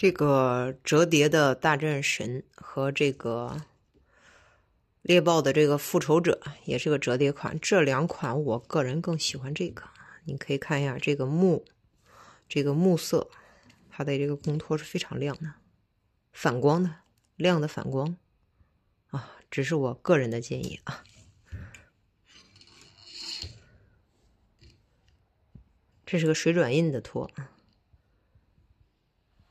这个折叠的大战神和这个猎豹的这个复仇者也是个折叠款，这两款我个人更喜欢这个，你可以看一下这个木，这个木色，它的这个公托是非常亮的，反光的，亮的反光，啊，只是我个人的建议啊，这是个水转印的托。啊。